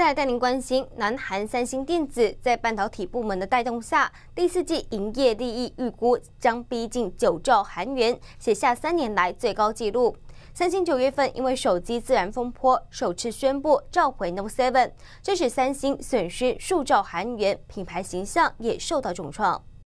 再来带您关心，南韩三星电子在半导体部门的带动下，第四季营业利益预估将逼近九兆韩元，写下三年来最高纪录。三星九月份因为手机自然风波，首次宣布召回 Note Seven，这使三星损失数兆韩元，品牌形象也受到重创。